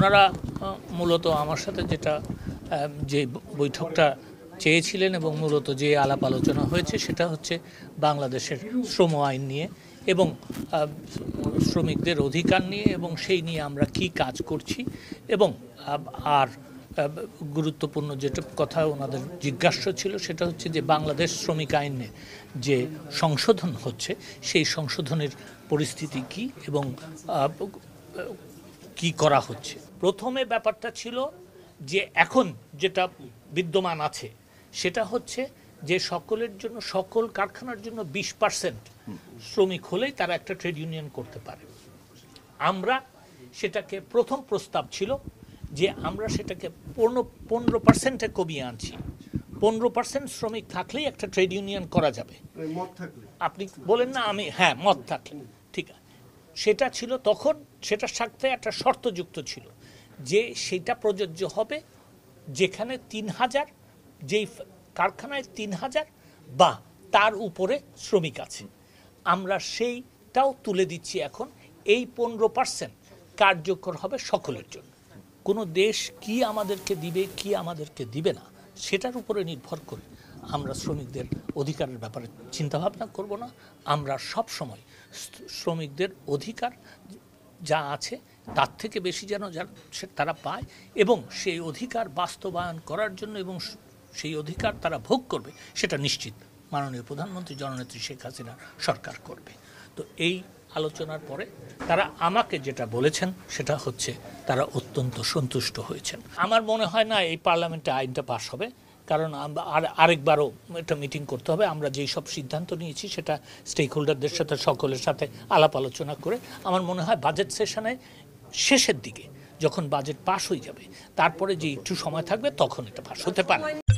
ওনারা মূলত আমার সাথে যেটা যে বৈঠকটা চেয়েছিলেন এবং মূলত যে আলাপ আলোচনা হয়েছে সেটা হচ্ছে বাংলাদেশের শ্রম আইন নিয়ে এবং শ্রমিকদের অধিকার নিয়ে এবং সেই নিয়ে আমরা কি কাজ করছি এবং আর গুরুত্বপূর্ণ যেটা কথা ওনাদের জিজ্ঞাস্য ছিল সেটা হচ্ছে যে বাংলাদেশ শ্রমিক আইনে যে সংশোধন হচ্ছে সেই সংশোধনের পরিস্থিতি কি এবং কি করা হচ্ছে প্রথমে ব্যাপারটা ছিল যে এখন যেটা বিদ্যমান আছে সেটা হচ্ছে যে সকলের জন্য সকল কারখানার জন্য বিশ পার্সেন্ট শ্রমিক হলেই তারা একটা ট্রেড ইউনিয়ন করতে পারে আমরা সেটাকে প্রথম প্রস্তাব ছিল যে আমরা সেটাকে পনেরো পনেরো পার্সেন্টে কমিয়ে আনছি পনেরো পার্সেন্ট শ্রমিক থাকলেই একটা ট্রেড ইউনিয়ন করা যাবে আপনি বলেন না আমি হ্যাঁ মত থাকলে ঠিক আছে সেটা ছিল তখন সেটার সাথে একটা শর্তযুক্ত ছিল যে সেটা প্রযোজ্য হবে যেখানে তিন হাজার যেই কারখানায় তিন হাজার বা তার উপরে শ্রমিক আছে আমরা সেইটাও তুলে দিচ্ছি এখন এই পনেরো পার্সেন্ট কার্যকর হবে সকলের জন্য কোনো দেশ কি আমাদেরকে দিবে কি আমাদেরকে দিবে না সেটার উপরে নির্ভর করে আমরা শ্রমিকদের অধিকারের ব্যাপারে চিন্তাভাবনা করব না আমরা সব সময় শ্রমিকদের অধিকার যা আছে তার থেকে বেশি যেন তারা পায় এবং সেই অধিকার বাস্তবায়ন করার জন্য এবং সেই অধিকার তারা ভোগ করবে সেটা নিশ্চিত মাননীয় প্রধানমন্ত্রী জননেত্রী শেখ হাসিনা সরকার করবে তো এই আলোচনার পরে তারা আমাকে যেটা বলেছেন সেটা হচ্ছে তারা অত্যন্ত সন্তুষ্ট হয়েছেন আমার মনে হয় না এই পার্লামেন্টে আইনটা পাশ হবে কারণ আর আরেকবারও একটা মিটিং করতে হবে আমরা যেই সব সিদ্ধান্ত নিয়েছি সেটা স্টেক হোল্ডারদের সাথে সকলের সাথে আলাপ আলোচনা করে আমার মনে হয় বাজেট সেশনে শেষের দিকে যখন বাজেট পাস হয়ে যাবে তারপরে যে একটু সময় থাকবে তখন এটা পাস হতে পারে